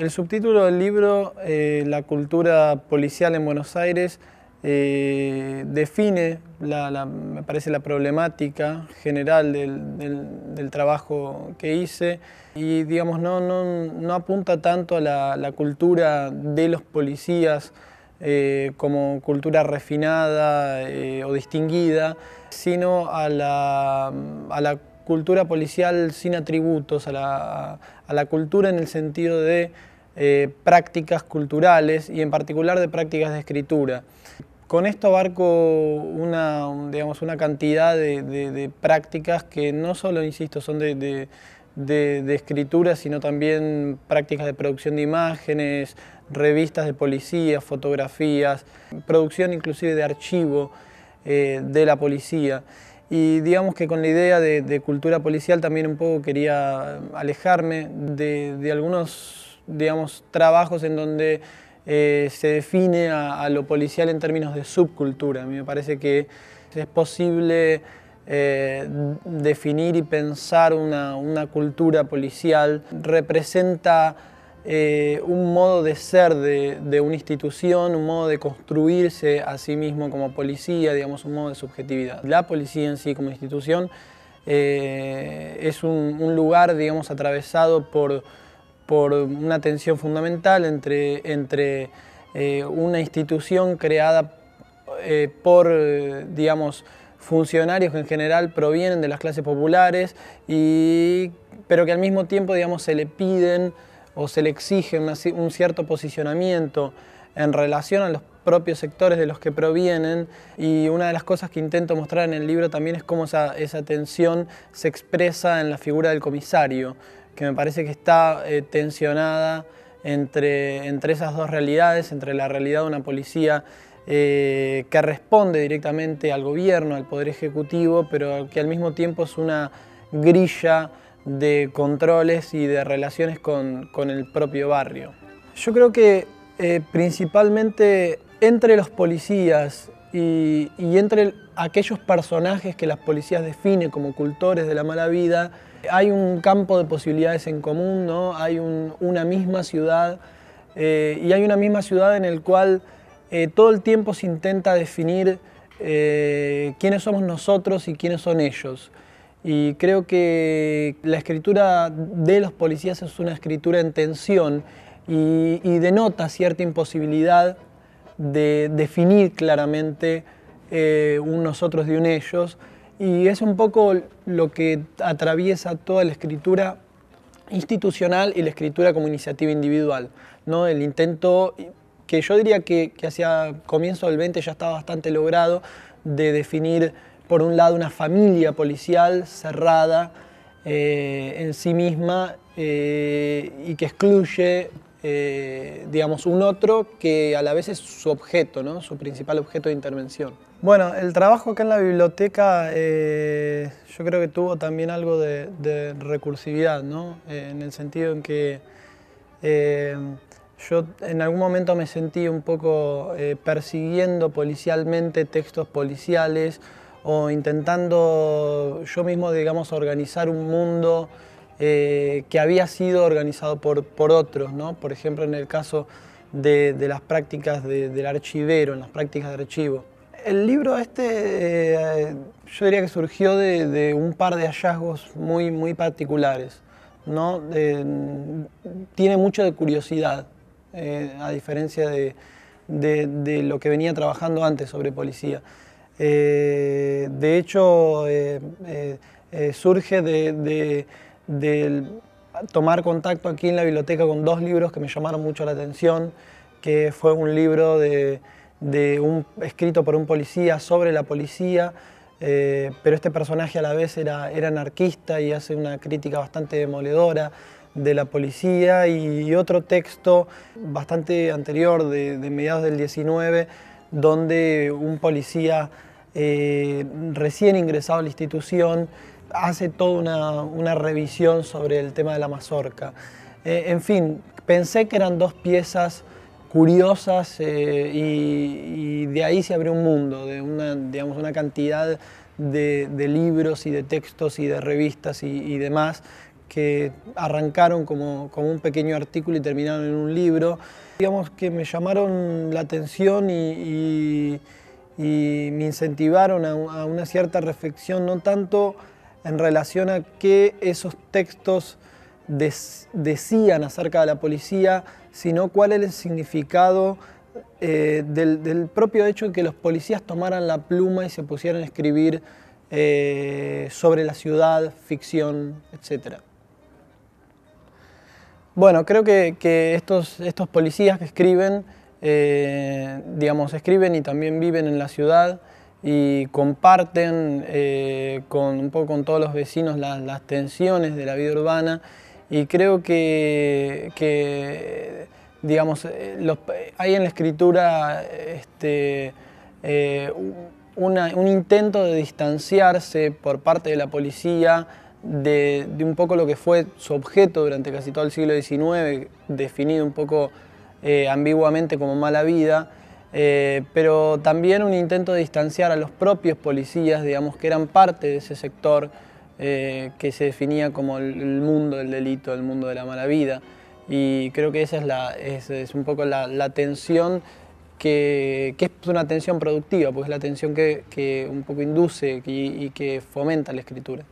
El subtítulo del libro, eh, La cultura policial en Buenos Aires, eh, define, la, me parece, la problemática general del, trabajo que hice y, digamos, no, apunta tanto a la, cultura de los policías eh, como cultura refinada o distinguida, sino a la, cultura policial sin atributos, a la cultura en el sentido de eh, prácticas culturales y en particular de prácticas de escritura. Con esto abarco una, digamos, una cantidad de, prácticas que no solo, insisto, son de, escritura, sino también prácticas de producción de imágenes, revistas de policía, fotografías, producción inclusive de archivo eh, de la policía. Y digamos que con la idea de, cultura policial también un poco quería alejarme de algunos digamos, trabajos en donde eh, se define a, lo policial en términos de subcultura. A mí me parece que es posible eh, definir y pensar una, cultura policial. Representa eh, un modo de ser de, una institución, un modo de construirse a sí mismo como policía, digamos, un modo de subjetividad. La policía en sí como institución es un, un, lugar, digamos, atravesado por por una tensión fundamental entre, entre eh, una institución creada eh, por, eh, digamos, funcionarios que en general provienen de las clases populares, pero que al mismo tiempo, digamos, se le piden o se le exige un cierto posicionamiento en relación a los propios sectores de los que provienen y una de las cosas que intento mostrar en el libro también es cómo esa, esa tensión se expresa en la figura del comisario, que me parece que está eh, tensionada entre, entre esas dos realidades, entre la realidad de una policía eh, que responde directamente al gobierno, al poder ejecutivo, pero que al mismo tiempo es una grilla de controles y de relaciones con, el propio barrio. Yo creo que eh, principalmente entre los policías y, entre aquellos personajes que las policías definen como cultores de la mala vida, hay un campo de posibilidades en común, hay una misma ciudad eh, y hay una misma ciudad en el cual eh, todo el tiempo se intenta definir eh, quiénes somos nosotros y quiénes son ellos. Y creo que la escritura de los policías es una escritura en tensión y, y denota cierta imposibilidad de definir claramente eh, un nosotros de un ellos. Y es un poco lo que atraviesa toda la escritura institucional y la escritura como iniciativa individual. ¿no? El intento, que yo diría que, hacia comienzo del 20 ya estaba bastante logrado, de definir por un lado una familia policial cerrada eh, en sí misma eh, y que excluye eh, digamos, un otro que a la vez es su objeto, su principal objeto de intervención. Bueno, el trabajo acá en la biblioteca eh, yo creo que tuvo también algo de, recursividad, ¿no? Eh, en el sentido en que yo en algún momento me sentí un poco persiguiendo policialmente textos policiales o intentando yo mismo, digamos, organizar un mundo eh, que había sido organizado por, otros, Por ejemplo, en el caso de, las prácticas del archivero, en las prácticas de archivo. El libro este eh, yo diría que surgió de, un par de hallazgos muy, muy particulares. ¿no? tiene mucho de curiosidad, eh, a diferencia de, lo que venía trabajando antes sobre policía. de hecho, surge de, de tomar contacto aquí en la biblioteca con dos libros que me llamaron mucho la atención, que fue un libro de, un, escrito por un policía sobre la policía, eh, pero este personaje a la vez era, era anarquista y hace una crítica bastante demoledora de la policía y otro texto bastante anterior de, mediados del 19 donde un policía eh, recién ingresado a la institución hace toda una, una, revisión sobre el tema de la mazorca. Eh, en fin, pensé que eran dos piezas curiosas eh, y, de ahí se abrió un mundo, de una, digamos, una cantidad de, libros y de textos y de revistas y, demás que arrancaron como, como, un pequeño artículo y terminaron en un libro. Digamos que me llamaron la atención y, me incentivaron a, a una cierta reflexión, no tanto en relación a qué esos textos decían acerca de la policía, sino cuál es el significado eh, del, propio hecho de que los policías tomaran la pluma y se pusieran a escribir eh, sobre la ciudad, ficción, etc. Bueno, creo que, estos, policías que escriben, eh, digamos, escriben y también viven en la ciudad, y comparten eh, con, un poco con todos los vecinos las, tensiones de la vida urbana y creo que, digamos, eh, hay en la escritura este, eh, un intento de distanciarse por parte de la policía de, un poco lo que fue su objeto durante casi todo el siglo XIX, definido un poco ambiguamente como mala vida, eh, pero también un intento de distanciar a los propios policías, digamos, que eran parte de ese sector eh, que se definía como el, mundo del delito, el mundo de la mala vida. Y creo que esa es, la, es, un poco la, tensión que, que, es una tensión productiva, porque es la tensión que, que un poco induce y que fomenta la escritura.